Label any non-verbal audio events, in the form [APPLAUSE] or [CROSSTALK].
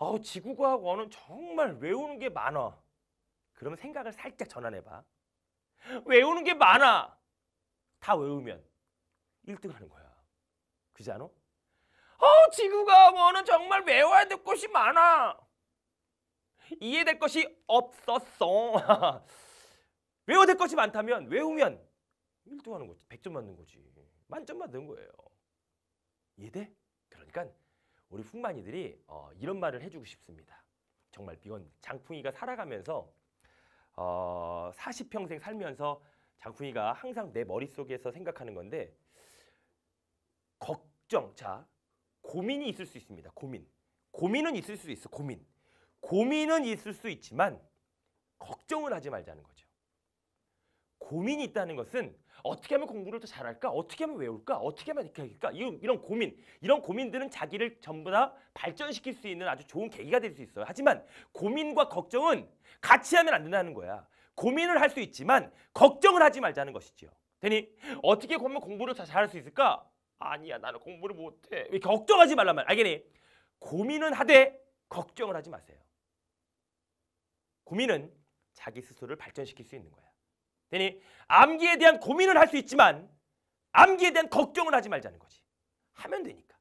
아 지구과학 원은 정말 외우는 게 많아. 그럼 생각을 살짝 전환해봐. 외우는 게 많아. 다 외우면 1등 하는 거야. 그지 않아? 어, 지구과학 원은 정말 외워야 될 것이 많아. 이해될 것이 없었어. [LAUGHS] 외워야 될 것이 많다면 외우면 1등 하는 거지. 100점 맞는 거지. 만점 맞는 거예요. 이해돼? 그러니까 우리 풍만이들이 어, 이런 말을 해주고 싶습니다. 정말 이건 장풍이가 살아가면서 어, 40평생 살면서 장풍이가 항상 내 머릿속에서 생각하는 건데 걱정, 자 고민이 있을 수 있습니다. 고민. 고민은 있을 수 있어, 고민. 고민은 있을 수 있지만 걱정은 하지 말자는 거죠. 고민이 있다는 것은 어떻게 하면 공부를 더 잘할까? 어떻게 하면 외울까? 어떻게 하면 이렇게 할까? 이런 고민, 이런 고민들은 자기를 전부 다 발전시킬 수 있는 아주 좋은 계기가 될 수 있어요. 하지만 고민과 걱정은 같이 하면 안 된다는 거야. 고민을 할 수 있지만 걱정을 하지 말자는 것이지요. 되니 어떻게 하면 공부를 더 잘할 수 있을까? 아니야 나는 공부를 못해. 왜 걱정하지 말란 말 알겠니? 고민은 하되 걱정을 하지 마세요. 고민은 자기 스스로를 발전시킬 수 있는 거야. 되니 암기에 대한 고민을 할 수 있지만 암기에 대한 걱정을 하지 말자는 거지. 하면 되니까.